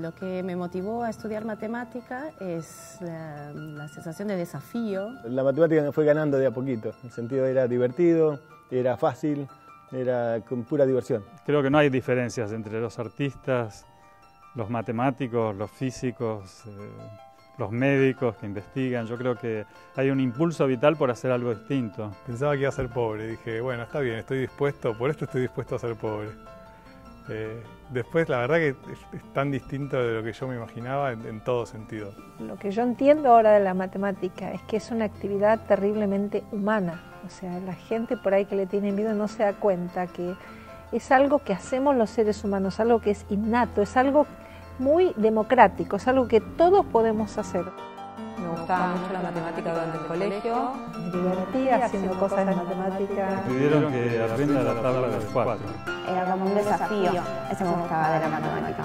Lo que me motivó a estudiar matemática es la, sensación de desafío. La matemática me fue ganando de a poquito. El sentido era divertido, era fácil, era con pura diversión. Creo que no hay diferencias entre los artistas, los matemáticos, los físicos, eh, los médicos que investigan. Yo creo que hay un impulso vital por hacer algo distinto. Pensaba que iba a ser pobre. Dije, bueno, está bien, estoy dispuesto, por esto estoy dispuesto a ser pobre. Eh, después, la verdad que es, tan distinto de lo que yo me imaginaba en, en, todo sentido. Lo que yo entiendo ahora de la matemática es que es una actividad terriblemente humana. O sea, la gente por ahí que le tiene miedo no se da cuenta que es algo que hacemos los seres humanos, algo que es innato, es algo muy democrático, es algo que todos podemos hacer me gustaba mucho la matemática durante el colegio. Me divertía haciendo cosas de matemática. Me pidieron que aprenda la tabla del 4. Era como un desafío, eso me gustaba de la matemática.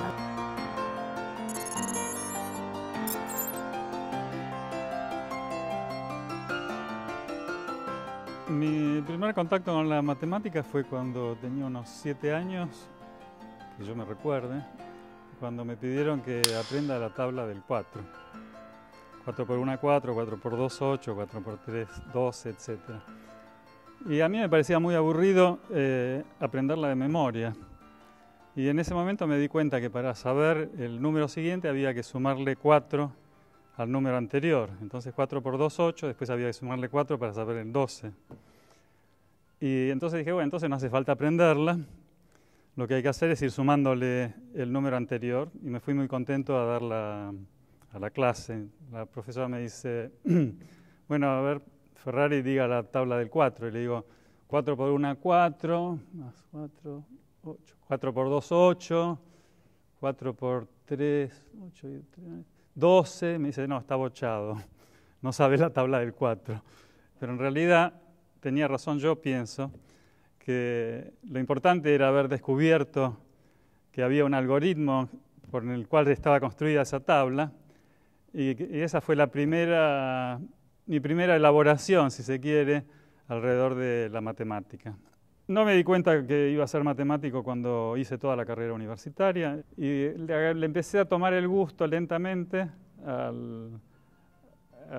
Mi primer contacto con la matemática fue cuando tenía unos 7 años, que yo me recuerde, cuando me pidieron que aprenda la tabla del 4. 4 por 1, 4, 4 por 2, 8, 4 por 3, 12, etc. Y a mí me parecía muy aburrido eh, aprenderla de memoria. Y en ese momento me di cuenta que para saber el número siguiente había que sumarle 4 al número anterior. Entonces 4 por 2, 8, después había que sumarle 4 para saber el 12. Y entonces dije, bueno, entonces no hace falta aprenderla, lo que hay que hacer es ir sumándole el número anterior y me fui muy contento a dar la, a la clase, la profesora me dice, bueno, a ver, Ferrari diga la tabla del 4. Y le digo, 4 por 1, 4, más 4, 8. 4 por 2, 8. 4 por 3, 8 y 3, 12. Me dice, no, está bochado. No sabe la tabla del 4. Pero en realidad tenía razón yo, pienso, que lo importante era haber descubierto que había un algoritmo por el cual estaba construida esa tabla y, esa fue la primera, mi primera elaboración, si se quiere, alrededor de la matemática. No me di cuenta que iba a ser matemático cuando hice toda la carrera universitaria y le, empecé a tomar el gusto lentamente a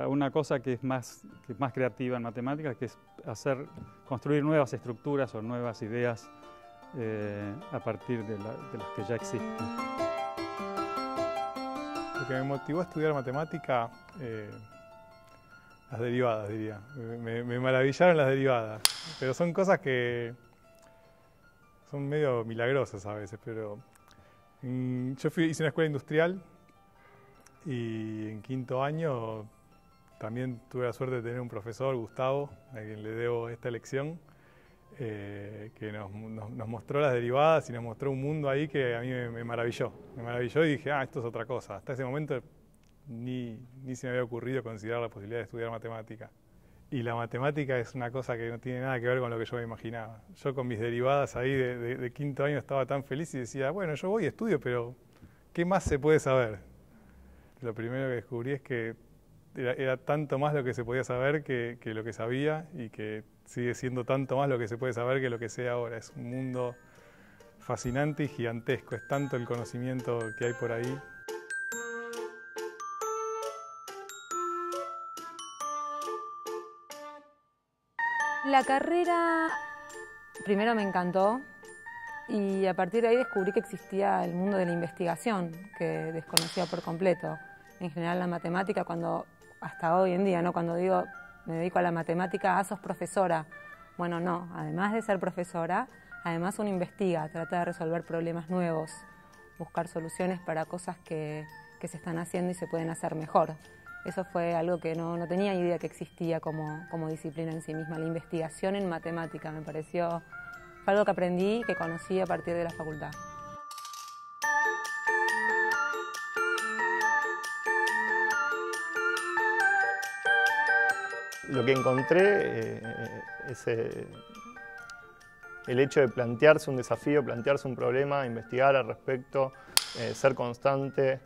una cosa que es, más, que más creativa en matemáticas, que es hacer, construir nuevas estructuras o nuevas ideas eh, a partir de las que ya existen que me motivó a estudiar matemática, eh, las derivadas, diría. Me, maravillaron las derivadas, pero son cosas que son medio milagrosas a veces, pero mm, yo fui, hice una escuela industrial y en quinto año también tuve la suerte de tener un profesor, Gustavo, a quien le debo esta lección eh, que nos, mostró las derivadas y nos mostró un mundo ahí que a mí me, maravilló. Me maravilló y dije, ah, esto es otra cosa. Hasta ese momento ni, ni se me había ocurrido considerar la posibilidad de estudiar matemática. Y la matemática es una cosa que no tiene nada que ver con lo que yo me imaginaba. Yo con mis derivadas ahí de, quinto año estaba tan feliz y decía, bueno, yo voy y estudio, pero ¿qué más se puede saber? Lo primero que descubrí es que era, tanto más lo que se podía saber que lo que sabía y que sigue siendo tanto más lo que se puede saber que lo que sea ahora. Es un mundo fascinante y gigantesco. Es tanto el conocimiento que hay por ahí. La carrera primero me encantó y a partir de ahí descubrí que existía el mundo de la investigación, que desconocía por completo. En general la matemática, cuando hasta hoy en día, ¿no? cuando digo me dedico a la matemática, ah, sos profesora. Bueno, no, además de ser profesora, además uno investiga, trata de resolver problemas nuevos, buscar soluciones para cosas que, se están haciendo y se pueden hacer mejor. Eso fue algo que no, no tenía idea que existía como, como, disciplina en sí misma, la investigación en matemática me pareció, fue algo que aprendí y que conocí a partir de la facultad. lo que encontré eh, eh, es eh, el hecho de plantearse un desafío, plantearse un problema, investigar al respecto, ser constante.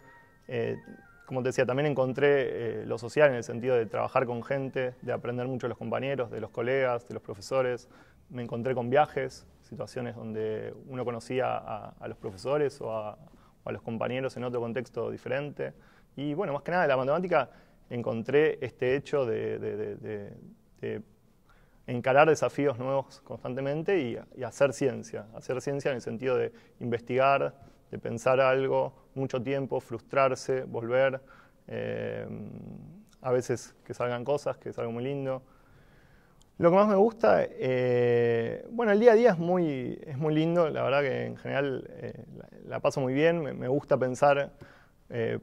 como te decía, también encontré lo social en el sentido de trabajar con gente, de aprender mucho de los compañeros, de los colegas, de los profesores. Me encontré con viajes, situaciones donde uno conocía a, los profesores o a, o a los compañeros en otro contexto diferente. Y bueno, más que nada, la matemática encontré este hecho de, encarar desafíos nuevos constantemente y, hacer ciencia. Hacer ciencia en el sentido de investigar, de pensar algo, mucho tiempo, frustrarse, volver. Eh, a veces que salgan cosas, que es algo muy lindo. Lo que más me gusta, eh, bueno, el día a día es muy, es muy lindo, la verdad que en general eh, la, paso muy bien, me gusta pensar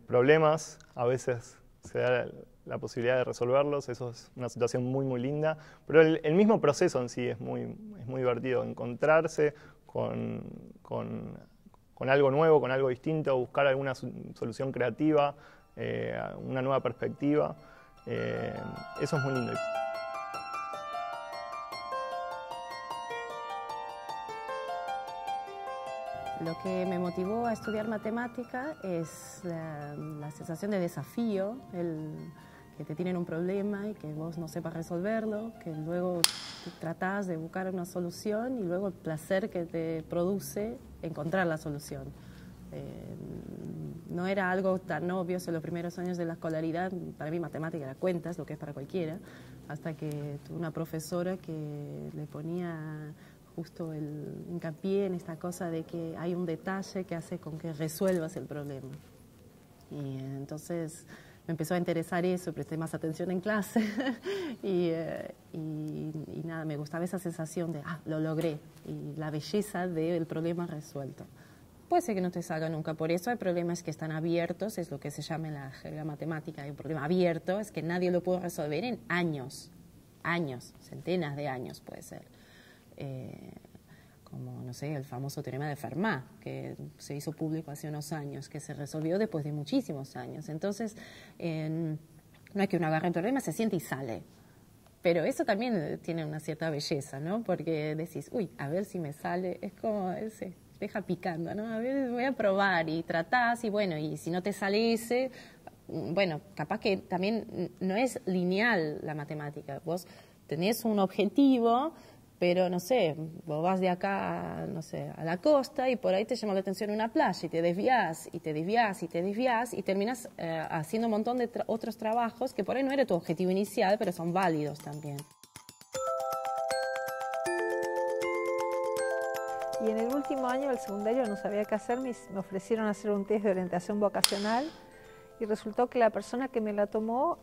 problemas, a veces se da la, posibilidad de resolverlos, eso es una situación muy, muy linda. Pero el, mismo proceso en sí es muy, es muy divertido, encontrarse con, algo nuevo, con algo distinto, buscar alguna solución creativa, eh, una nueva perspectiva. Eh, eso es muy lindo. Lo que me motivó a estudiar matemática es la, sensación de desafío, que te tienen un problema y que vos no sepas resolverlo, que luego tratás de buscar una solución y luego el placer que te produce encontrar la solución. Eh, no era algo tan obvio en los primeros años de la escolaridad, para mí matemática era cuentas, lo que es para cualquiera, hasta que tuve una profesora que le ponía justo el hincapié en esta cosa de que hay un detalle que hace con que resuelvas el problema. Y entonces me empezó a interesar eso, presté más atención en clase eh, y, nada, me gustaba esa sensación de, ah, lo logré y la belleza del problema resuelto. Puede ser que no te salga nunca, por eso hay problemas que están abiertos, es lo que se llama en la jerga matemática, hay un problema abierto, es que nadie lo puede resolver en años, años, centenas de años puede ser. Eh, como, no sé, el famoso teorema de Fermat, que se hizo público hace unos años, que se resolvió después de muchísimos años. Entonces, no es que uno agarre el problema, se siente y sale. Pero eso también eh, tiene una cierta belleza, ¿no? Porque decís, uy, a ver si me sale. Es como, ese, eh, deja picando, ¿no? A ver, voy a probar y tratás y bueno, y si no te sale ese, mm, bueno, capaz que también mm, no es lineal la matemática. Vos tenés un objetivo pero no sé, vos vas de acá, no sé, a la costa y por ahí te llama la atención una playa y te desvías y te desvías y te desvías y terminas eh, haciendo un montón de otros trabajos que por ahí no era tu objetivo inicial, pero son válidos también. Y en el último año del secundario no sabía qué hacer, me ofrecieron hacer un test de orientación vocacional y resultó que la persona que me la tomó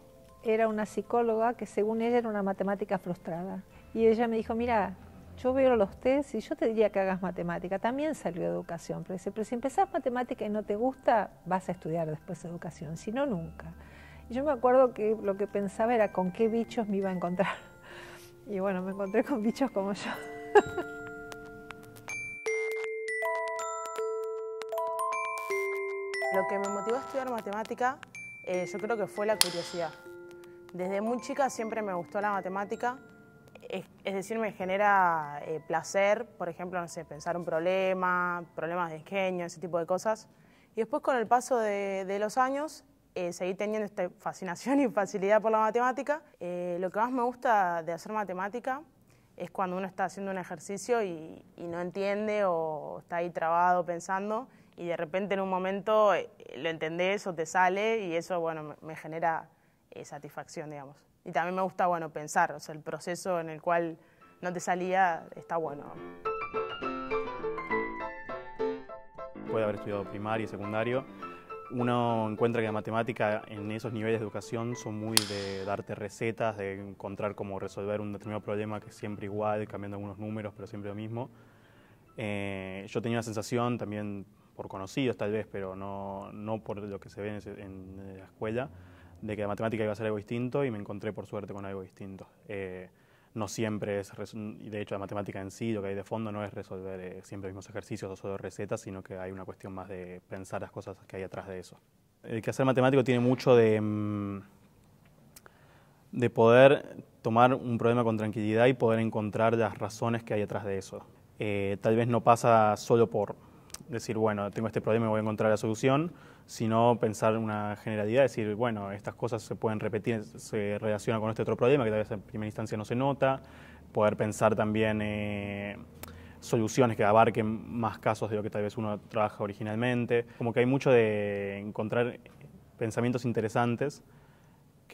era una psicóloga que según ella era una matemática frustrada. Y ella me dijo, mira, yo veo los test y yo te diría que hagas matemática. También salió educación, pero pero si empezás matemática y no te gusta, vas a estudiar después educación, si no, nunca. Y yo me acuerdo que lo que pensaba era con qué bichos me iba a encontrar. Y bueno, me encontré con bichos como yo. Lo que me motivó a estudiar matemática, eh, yo creo que fue la curiosidad. Desde muy chica siempre me gustó la matemática es, decir, me genera eh, placer, por ejemplo, no sé, pensar un problema, problemas de ingenio, ese tipo de cosas. Y después con el paso de, los años eh, seguí teniendo esta fascinación y facilidad por la matemática. Eh, lo que más me gusta de hacer matemática es cuando uno está haciendo un ejercicio y, no entiende o está ahí trabado pensando y de repente en un momento eh, lo entendés o te sale y eso bueno, me, genera satisfacción, digamos. Y también me gusta, bueno, pensar, o sea, el proceso en el cual no te salía está bueno. Después de haber estudiado primaria y secundario, uno encuentra que la matemática en esos niveles de educación son muy de darte recetas, de encontrar cómo resolver un determinado problema que es siempre igual, cambiando algunos números, pero siempre lo mismo. Eh, yo tenía una sensación también por conocidos tal vez, pero no, no por lo que se ve en la escuela, de que la matemática iba a ser algo distinto y me encontré por suerte con algo distinto. Eh, no siempre es, de hecho la matemática en sí, lo que hay de fondo no es resolver eh, siempre los mismos ejercicios o solo recetas, sino que hay una cuestión más de pensar las cosas que hay atrás de eso. El hacer matemático tiene mucho de, mm, de poder tomar un problema con tranquilidad y poder encontrar las razones que hay atrás de eso. Eh, tal vez no pasa solo por decir, bueno, tengo este problema y voy a encontrar la solución, sino pensar una generalidad, decir, bueno, estas cosas se pueden repetir, se relacionan con este otro problema que tal vez en primera instancia no se nota, poder pensar también eh, soluciones que abarquen más casos de lo que tal vez uno trabaja originalmente, como que hay mucho de encontrar pensamientos interesantes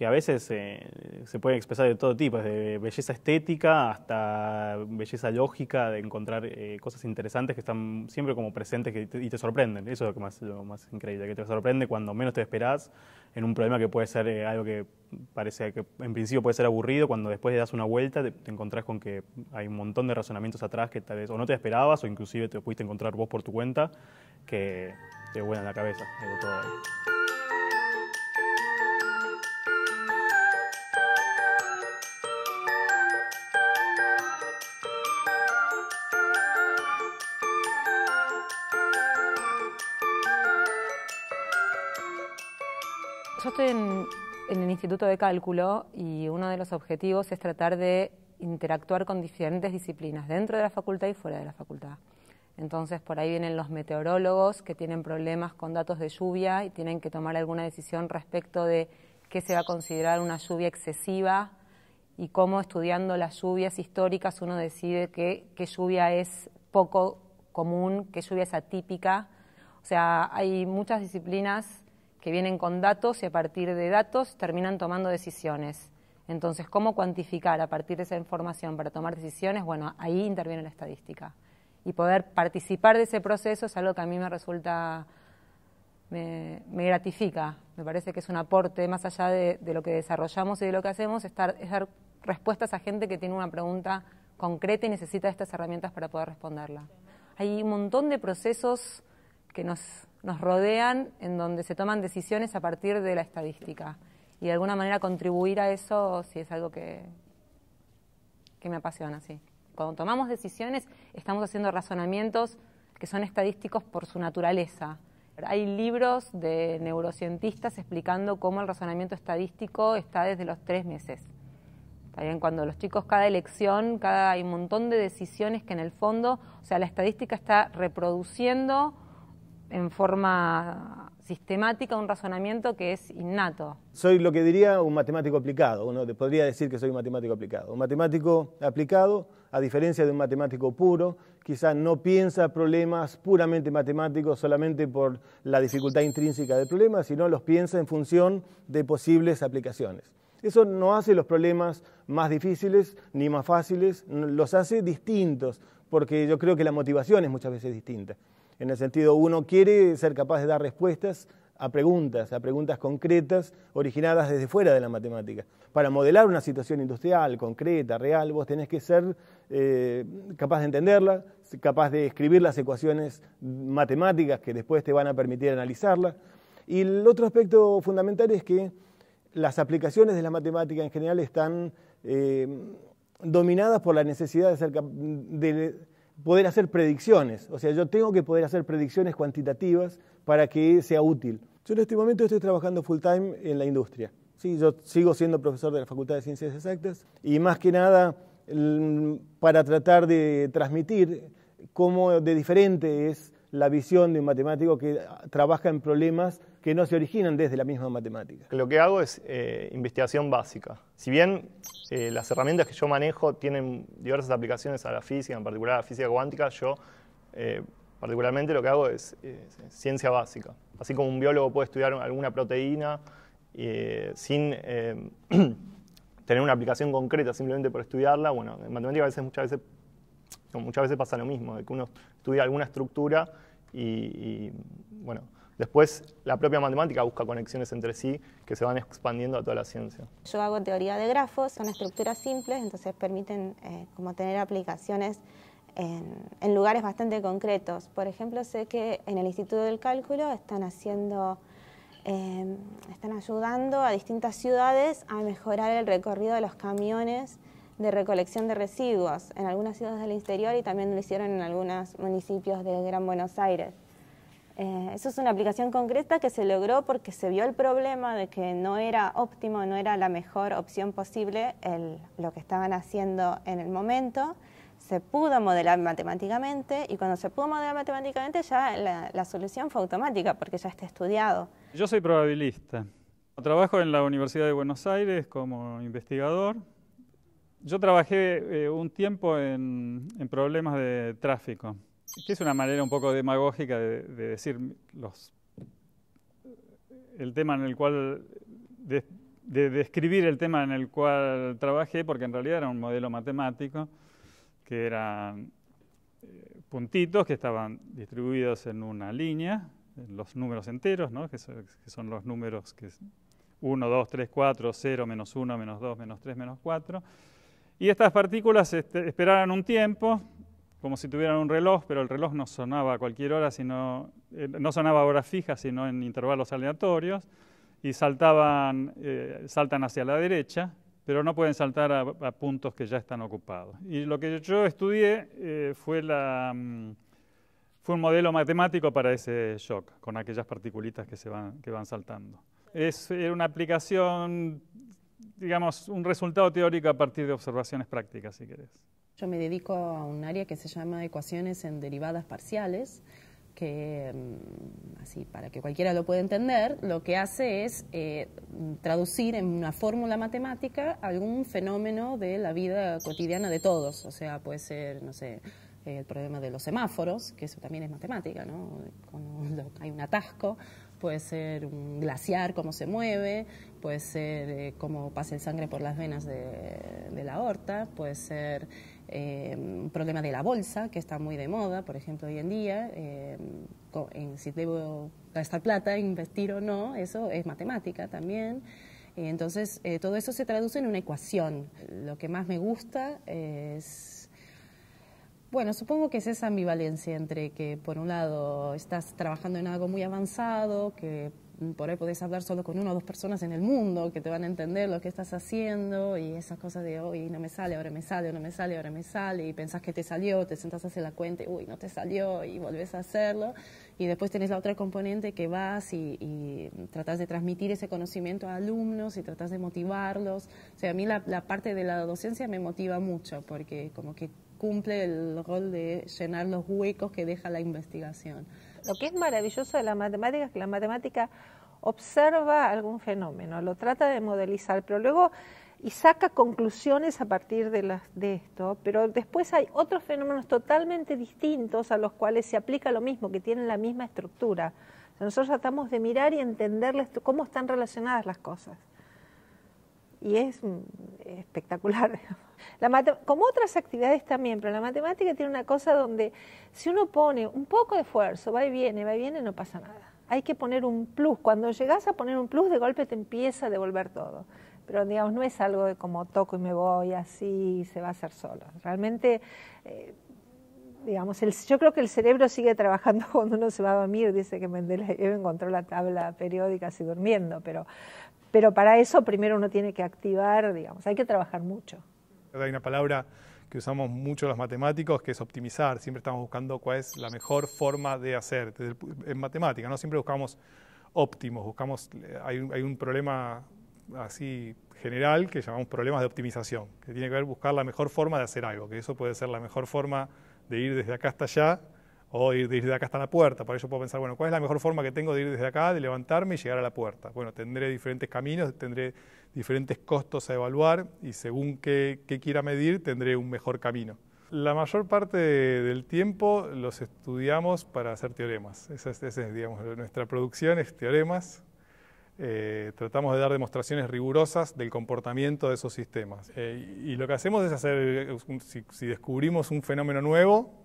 que a veces eh, se puede expresar de todo tipo, desde belleza estética hasta belleza lógica, de encontrar eh, cosas interesantes que están siempre como presentes y te sorprenden. Eso es lo, que más, lo más increíble, que te sorprende cuando menos te esperás en un problema que puede ser eh, algo que parece que en principio puede ser aburrido, cuando después le das una vuelta te, encontrás con que hay un montón de razonamientos atrás que tal vez o no te esperabas o inclusive te pudiste encontrar vos por tu cuenta que te vuelan la cabeza. Yo estoy en, el Instituto de Cálculo y uno de los objetivos es tratar de interactuar con diferentes disciplinas dentro de la facultad y fuera de la facultad. Entonces, por ahí vienen los meteorólogos que tienen problemas con datos de lluvia y tienen que tomar alguna decisión respecto de qué se va a considerar una lluvia excesiva y cómo estudiando las lluvias históricas uno decide qué lluvia es poco común, qué lluvia es atípica. O sea, hay muchas disciplinas que vienen con datos y a partir de datos terminan tomando decisiones. Entonces, ¿cómo cuantificar a partir de esa información para tomar decisiones? Bueno, ahí interviene la estadística. Y poder participar de ese proceso es algo que a mí me resulta, me, gratifica. Me parece que es un aporte más allá de, lo que desarrollamos y de lo que hacemos, estar, es dar respuestas a gente que tiene una pregunta concreta y necesita estas herramientas para poder responderla. Hay un montón de procesos que nos nos rodean, en donde se toman decisiones a partir de la estadística. Y de alguna manera contribuir a eso sí es algo que, que me apasiona, sí. Cuando tomamos decisiones estamos haciendo razonamientos que son estadísticos por su naturaleza. Hay libros de neurocientistas explicando cómo el razonamiento estadístico está desde los tres meses. También cuando los chicos, cada elección, cada, hay un montón de decisiones que en el fondo, o sea, la estadística está reproduciendo en forma sistemática un razonamiento que es innato. Soy lo que diría un matemático aplicado, uno podría decir que soy un matemático aplicado. Un matemático aplicado, a diferencia de un matemático puro, quizás no piensa problemas puramente matemáticos solamente por la dificultad intrínseca del problema, sino los piensa en función de posibles aplicaciones. Eso no hace los problemas más difíciles ni más fáciles, los hace distintos, porque yo creo que la motivación es muchas veces distinta en el sentido uno quiere ser capaz de dar respuestas a preguntas, a preguntas concretas originadas desde fuera de la matemática. Para modelar una situación industrial, concreta, real, vos tenés que ser eh, capaz de entenderla, capaz de escribir las ecuaciones matemáticas que después te van a permitir analizarla. Y el otro aspecto fundamental es que las aplicaciones de la matemática en general están eh, dominadas por la necesidad de, ser, de poder hacer predicciones. O sea, yo tengo que poder hacer predicciones cuantitativas para que sea útil. Yo en este momento estoy trabajando full time en la industria. Sí, yo sigo siendo profesor de la Facultad de Ciencias Exactas y más que nada mm, para tratar de transmitir cómo de diferente es la visión de un matemático que trabaja en problemas que no se originan desde la misma matemática. Lo que hago es eh, investigación básica. Si bien eh, las herramientas que yo manejo tienen diversas aplicaciones a la física, en particular a la física cuántica, yo eh, particularmente lo que hago es ciencia básica. Así como un biólogo puede estudiar alguna proteína sin tener una aplicación concreta simplemente por estudiarla, bueno, en matemática a veces, muchas veces muchas veces pasa lo mismo, de que uno estudia alguna estructura y, y bueno, Después, la propia matemática busca conexiones entre sí que se van expandiendo a toda la ciencia. Yo hago teoría de grafos, son estructuras simples, entonces permiten eh, como tener aplicaciones en, lugares bastante concretos. Por ejemplo, sé que en el Instituto del Cálculo están haciendo, em, están ayudando a distintas ciudades a mejorar el recorrido de los camiones de recolección de residuos en algunas ciudades del interior y también lo hicieron en algunos municipios de Gran Buenos Aires. Eh, eso es una aplicación concreta que se logró porque se vio el problema de que no era óptimo, no era la mejor opción posible lo que estaban haciendo en el momento. Se pudo modelar matemáticamente y cuando se pudo modelar matemáticamente ya la, solución fue automática porque ya está estudiado. Yo soy probabilista. Trabajo en la Universidad de Buenos Aires como investigador. Yo trabajé eh, un tiempo en problemas de tráfico que es una manera un poco demagógica de, decir los, el tema en el cual, de, describir el tema en el cual trabajé, porque en realidad era un modelo matemático, que eran eh, puntitos que estaban distribuidos en una línea, en los números enteros, ¿no? que, son, los números 1, 2, 3, 4, 0, menos 1, menos 2, menos 3, menos 4. Y estas partículas este, esperaran un tiempo, como si tuvieran un reloj, pero el reloj no sonaba a cualquier hora, sino, eh, no sonaba a horas fijas, sino en intervalos aleatorios, y saltaban, eh, saltan hacia la derecha, pero no pueden saltar a, puntos que ya están ocupados. Y lo que yo estudié eh, fue, la, mm, fue un modelo matemático para ese shock, con aquellas particulitas que, se van, que van saltando. Es una aplicación, digamos, un resultado teórico a partir de observaciones prácticas, si querés. Yo me dedico a un área que se llama ecuaciones en derivadas parciales, que, mm, así para que cualquiera lo pueda entender, lo que hace es eh, traducir en una fórmula matemática algún fenómeno de la vida cotidiana de todos. O sea, puede ser, no sé, el problema de los semáforos, que eso también es matemática, ¿no? hay un atasco, puede ser un glaciar, cómo se mueve, puede ser eh, cómo pasa el sangre por las venas de, de la aorta, puede ser Em, un problema de la bolsa, que está muy de moda, por ejemplo, hoy en día, em, si debo gastar plata, invertir o no, eso es matemática también. Entonces, eh, todo eso se traduce en una ecuación. Lo que más me gusta es, bueno, supongo que es esa ambivalencia entre que, por un lado, estás trabajando en algo muy avanzado, que por ahí podés hablar solo con una o dos personas en el mundo que te van a entender lo que estás haciendo y esas cosas de hoy no me sale, ahora me sale, no me sale, ahora me sale y pensás que te salió, te sentás a hacer la cuenta y uy, no te salió y volvés a hacerlo y después tenés la otra componente que vas y, y tratás de transmitir ese conocimiento a alumnos y tratás de motivarlos. O sea, a mí la, la parte de la docencia me motiva mucho porque como que cumple el rol de llenar los huecos que deja la investigación. Lo que es maravilloso de la matemática es que la matemática observa algún fenómeno, lo trata de modelizar, pero luego y saca conclusiones a partir de, de esto, pero después hay otros fenómenos totalmente distintos a los cuales se aplica lo mismo, que tienen la misma estructura. Nosotros tratamos de mirar y entender cómo están relacionadas las cosas y es espectacular. La como otras actividades también, pero la matemática tiene una cosa donde si uno pone un poco de esfuerzo, va y viene, va y viene, no pasa nada. Hay que poner un plus. Cuando llegas a poner un plus, de golpe te empieza a devolver todo. Pero digamos, no es algo de como toco y me voy así se va a hacer solo. Realmente, eh, digamos, yo creo que el cerebro sigue trabajando cuando uno se va a dormir. Dice que Mendeleev encontró la tabla periódica así durmiendo, pero, pero para eso primero uno tiene que activar, digamos, hay que trabajar mucho. Hay una palabra que usamos mucho los matemáticos, que es optimizar. Siempre estamos buscando cuál es la mejor forma de hacer. En matemática, ¿no? Siempre buscamos óptimos, buscamos, eh, hay un, hay un problema así general que llamamos problemas de optimización, que tiene que ver buscar la mejor forma de hacer algo, que eso puede ser la mejor forma de ir desde acá hasta allá o ir desde acá hasta la puerta. Por eso puedo pensar, bueno, ¿cuál es la mejor forma que tengo de ir desde acá, de levantarme y llegar a la puerta? Bueno, tendré diferentes caminos, tendré diferentes costos a evaluar y según qué, quiera medir, tendré un mejor camino. La mayor parte del tiempo los estudiamos para hacer teoremas. Esa es, digamos, nuestra producción es teoremas. Eh, tratamos de dar demostraciones rigurosas del comportamiento de esos sistemas. Eh, y, lo que hacemos es hacer, si descubrimos un fenómeno nuevo,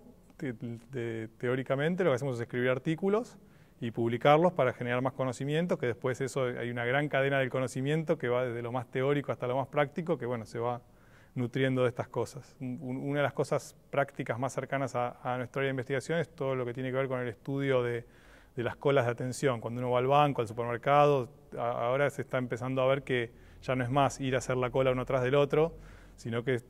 teóricamente lo que hacemos es escribir artículos y publicarlos para generar más conocimiento, que después eso hay una gran cadena del conocimiento que va desde lo más teórico hasta lo más práctico, que bueno, se va nutriendo de estas cosas. Una de las cosas prácticas más cercanas a, nuestra área de investigación es todo lo que tiene que ver con el estudio de, las colas de atención. Cuando uno va al banco, al supermercado, ahora se está empezando a ver que ya no es más ir a hacer la cola uno atrás del otro, sino que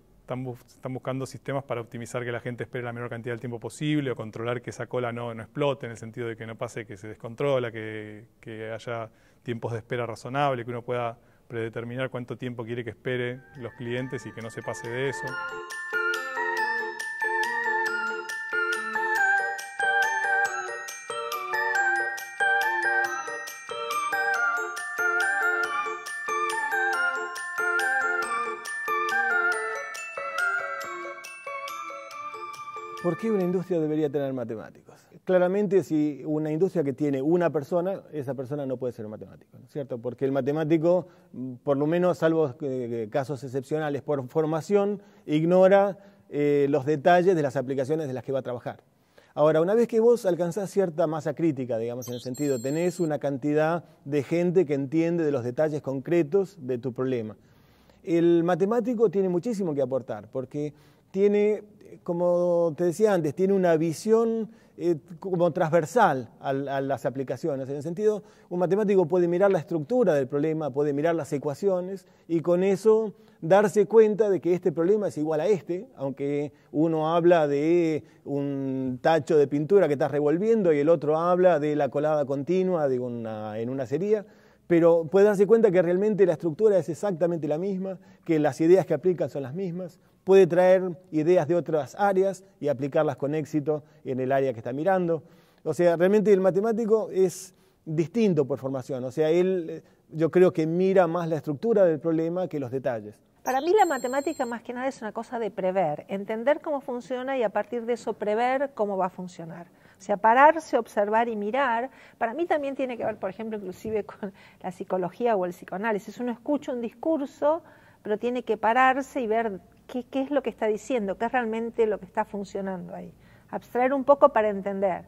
están, buscando sistemas para optimizar que la gente espere la menor cantidad de tiempo posible o controlar que esa cola no, no explote, en el sentido de que no pase, que se descontrola, que, haya tiempos de espera razonable, que uno pueda predeterminar cuánto tiempo quiere que espere los clientes y que no se pase de eso. ¿Por qué una industria debería tener matemáticos? Claramente, si una industria que tiene una persona, esa persona no puede ser un matemático, cierto? Porque el matemático, por lo menos, salvo eh, eh, casos excepcionales por formación, ignora eh, los detalles de las aplicaciones de las que va a trabajar. Ahora, una vez que vos alcanzás cierta masa crítica, digamos en el sentido, tenés una cantidad de gente que entiende de los detalles concretos de tu problema. El matemático tiene muchísimo que aportar, porque tiene, como te decía antes, tiene una visión eh, como transversal a, las aplicaciones. En el sentido, un matemático puede mirar la estructura del problema, puede mirar las ecuaciones y con eso darse cuenta de que este problema es igual a este, aunque uno habla de un tacho de pintura que está revolviendo y el otro habla de la colada continua de en una serie pero puede darse cuenta que realmente la estructura es exactamente la misma, que las ideas que aplican son las mismas. Puede traer ideas de otras áreas y aplicarlas con éxito en el área que está mirando. O sea, realmente el matemático es distinto por formación. O sea, él eh, yo creo que mira más la estructura del problema que los detalles. Para mí la matemática más que nada es una cosa de prever, entender cómo funciona y a partir de eso prever cómo va a funcionar. O sea, pararse, observar y mirar, para mí también tiene que ver, por ejemplo, inclusive con la psicología o el psicoanálisis. Uno escucha un discurso, pero tiene que pararse y ver qué, es lo que está diciendo, qué es realmente lo que está funcionando ahí. Abstraer un poco para entender.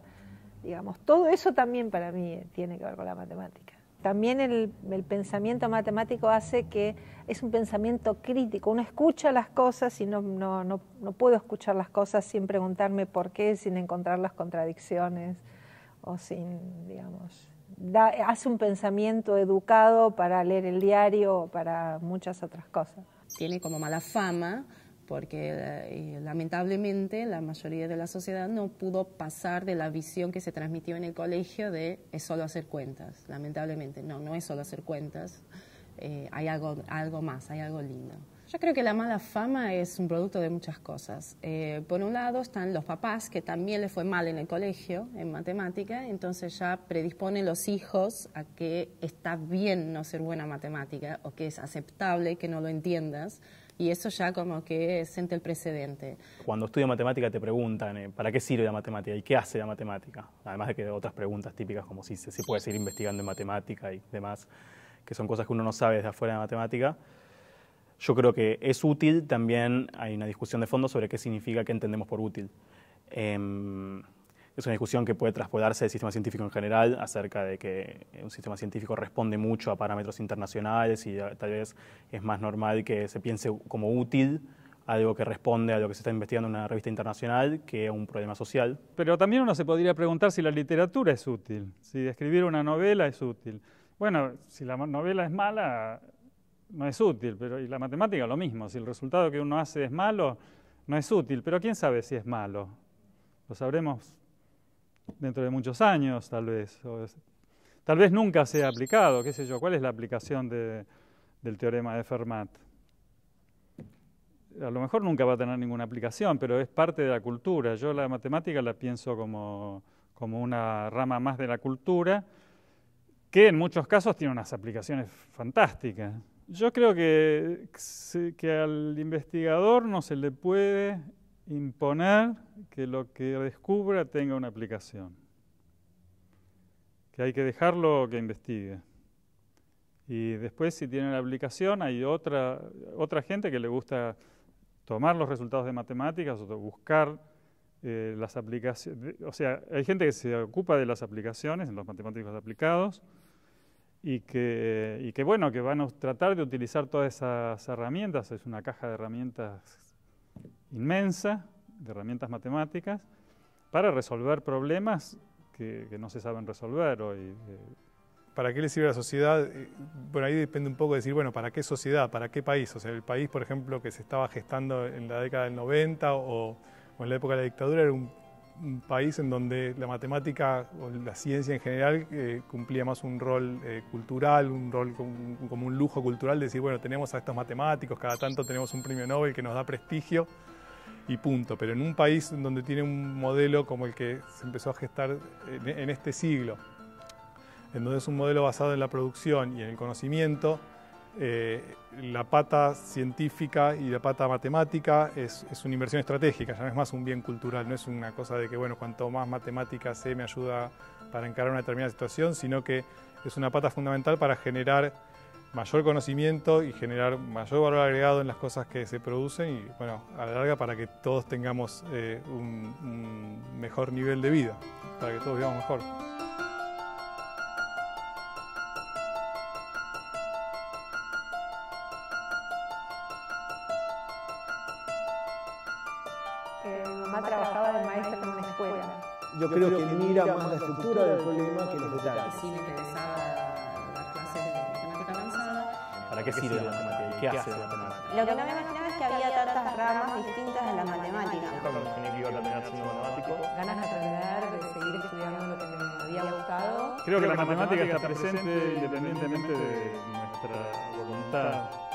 Digamos, todo eso también para mí eh, tiene que ver con la matemática. También el, pensamiento matemático hace que es un pensamiento crítico. Uno escucha las cosas y no, no, no, no, puedo escuchar las cosas sin preguntarme por qué, sin encontrar las contradicciones o sin, digamos, hace un pensamiento educado para leer el diario o para muchas otras cosas tiene como mala fama porque eh, lamentablemente la mayoría de la sociedad no pudo pasar de la visión que se transmitió en el colegio de es solo hacer cuentas. Lamentablemente, no, no es solo hacer cuentas, eh, hay algo, algo más, hay algo lindo. Yo creo que la mala fama es un producto de muchas cosas. Eh, por un lado están los papás, que también les fue mal en el colegio, en matemática, entonces ya predisponen los hijos a que está bien no ser buena matemática o que es aceptable que no lo entiendas. Y eso ya como que siente el precedente. Cuando estudio matemática te preguntan, eh, ¿para qué sirve la matemática y qué hace la matemática? Además de que otras preguntas típicas como si se si puede seguir investigando en matemática y demás, que son cosas que uno no sabe desde afuera de matemática. Yo creo que es útil, también hay una discusión de fondo sobre qué significa, qué entendemos por útil. Em, es una discusión que puede traspolarse del sistema científico en general acerca de que un sistema científico responde mucho a parámetros internacionales y eh, tal vez es más normal que se piense como útil algo que responde a lo que se está investigando en una revista internacional que un problema social. Pero también uno se podría preguntar si la literatura es útil, si escribir una novela es útil. Bueno, si la novela es mala, no es útil, pero y la matemática lo mismo, si el resultado que uno hace es malo, no es útil, pero quién sabe si es malo. Lo sabremos dentro de muchos años, tal vez. tal vez nunca sea aplicado, qué sé yo, cuál es la aplicación de, del teorema de Fermat. A lo mejor nunca va a tener ninguna aplicación, pero es parte de la cultura. Yo la matemática la pienso como, como una rama más de la cultura, que en muchos casos tiene unas aplicaciones fantásticas. Yo creo que, al investigador no se le puede imponer que lo que descubra tenga una aplicación, que hay que dejarlo que investigue. Y después si tiene la aplicación hay otra, gente que le gusta tomar los resultados de matemáticas o buscar eh, las aplicaciones. O sea, hay gente que se ocupa de las aplicaciones, en los matemáticos aplicados, y que, y que bueno, que van a tratar de utilizar todas esas herramientas, es una caja de herramientas inmensa, de herramientas matemáticas, para resolver problemas que, no se saben resolver hoy. Eh. ¿Para qué le sirve a la sociedad? Eh, bueno, ahí depende un poco de decir, bueno, ¿para qué sociedad? ¿Para qué país? O sea, el país, por ejemplo, que se estaba gestando en la década del 90 o en la época de la dictadura era un un país en donde la matemática o la ciencia en general eh, cumplía más un rol eh, cultural, un rol como, un lujo cultural, de decir, bueno, tenemos a estos matemáticos, cada tanto tenemos un premio Nobel que nos da prestigio y punto. Pero en un país donde tiene un modelo como el que se empezó a gestar en, en este siglo, en donde es un modelo basado en la producción y en el conocimiento, eh, la pata científica y la pata matemática es, una inversión estratégica, ya no es más un bien cultural, no es una cosa de que, bueno, cuanto más matemática sé me ayuda para encarar una determinada situación, sino que es una pata fundamental para generar mayor conocimiento y generar mayor valor agregado en las cosas que se producen y, bueno, a la larga para que todos tengamos eh, un, un mejor nivel de vida, para que todos vivamos mejor. yo, creo, que, mira más la estructura del problema que los detalles. Sí, me interesaba las clases de matemática avanzada. ¿Para qué sirve la matemática? ¿Qué hace la matemática? Lo que no me imaginaba es que había tantas ramas distintas de la matemática. Nunca me imaginé que iba a terminar siendo matemático. Ganas de aprender, de seguir estudiando lo que me había gustado. Creo que la matemática está presente independientemente de nuestra voluntad.